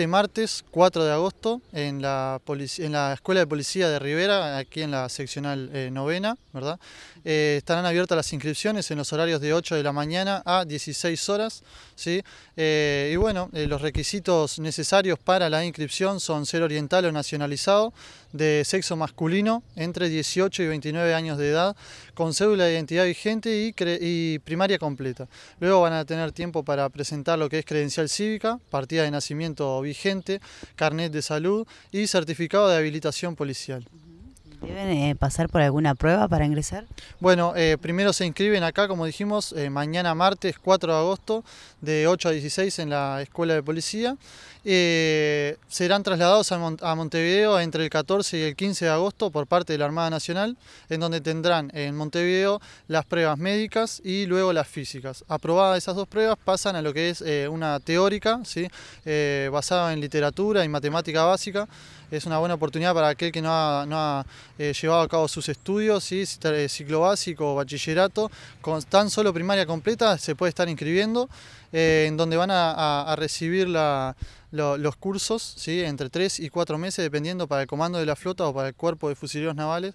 Este martes 4 de agosto en la, Escuela de Policía de Rivera, aquí en la seccional eh, novena, ¿verdad? Eh, estarán abiertas las inscripciones en los horarios de 8 de la mañana a 16 horas, ¿sí? Eh, y bueno, los requisitos necesarios para la inscripción son ser oriental o nacionalizado, de sexo masculino, entre 18 y 29 años de edad, con cédula de identidad vigente y, y primaria completa. Luego van a tener tiempo para presentar lo que es credencial cívica, partida de nacimiento o vigente, carnet de salud y certificado de habilitación policial. ¿Deben eh, pasar por alguna prueba para ingresar? Bueno, eh, primero se inscriben acá, como dijimos, eh, mañana martes 4 de agosto de 8 a 16 en la Escuela de Policía. serán trasladados a, Montevideo entre el 14 y el 15 de agosto por parte de la Armada Nacional, en donde tendrán en Montevideo las pruebas médicas y luego las físicas. Aprobadas esas dos pruebas pasan a lo que es una teórica, ¿sí? basada en literatura y matemática básica. Es una buena oportunidad para aquel que no ha eh, llevado a cabo sus estudios, ¿sí? Eh, ciclo básico, bachillerato, con tan solo primaria completa se puede estar inscribiendo, eh, en donde van a, recibir los cursos entre 3 y 4 meses, dependiendo para el comando de la flota o para el cuerpo de fusileros navales.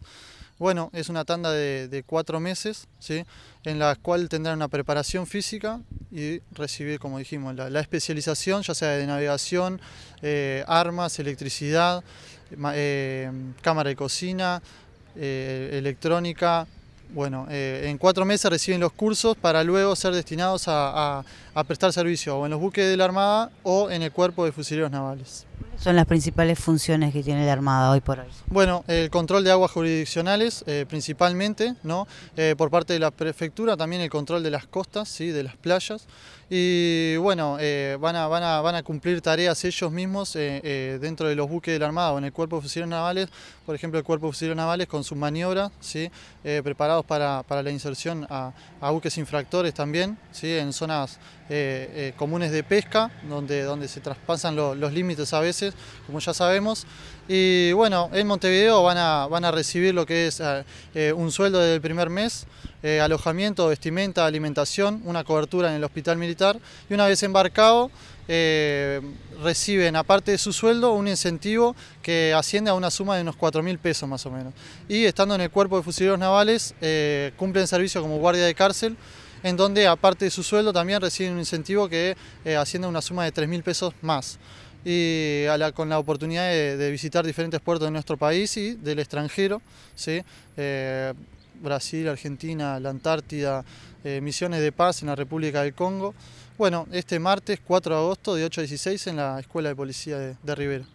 Bueno, es una tanda de, cuatro meses, ¿sí? en la cual tendrán una preparación física y recibir, como dijimos, la, especialización, ya sea de navegación, eh, armas, electricidad, eh, cámara de cocina, eh, electrónica. Bueno, en cuatro meses reciben los cursos para luego ser destinados a, a prestar servicio o en los buques de la Armada o en el cuerpo de fusileros navales son las principales funciones que tiene la Armada hoy por hoy? Bueno, el control de aguas jurisdiccionales eh, principalmente, ¿no? Eh, por parte de la prefectura, también el control de las costas, ¿sí? de las playas, y bueno, eh, van, a, a, van, a, cumplir tareas ellos mismos dentro de los buques de la Armada o en el cuerpo de Oficiales navales, por ejemplo el cuerpo de Oficiales navales con sus maniobras, ¿sí? preparados para, la inserción a, buques infractores también, ¿sí? en zonas comunes de pesca, donde, donde se traspasan los límites a veces, como ya sabemos. Y bueno, en Montevideo van a, van a recibir lo que es eh, eh, un sueldo del primer mes, eh, alojamiento, vestimenta, alimentación, una cobertura en el hospital militar y una vez embarcado reciben, aparte de su sueldo, un incentivo que asciende a una suma de unos 4 mil pesos más o menos. Y estando en el cuerpo de fusileros navales, cumplen servicio como guardia de cárcel, en donde aparte de su sueldo también reciben un incentivo que asciende a una suma de 3.000 pesos más y con la oportunidad de, visitar diferentes puertos de nuestro país y del extranjero, ¿sí? Eh, Brasil, Argentina, la Antártida, eh, misiones de paz en la República del Congo. Bueno, este martes 4 de agosto de 8 a 16 en la Escuela de Policía de, de Rivera.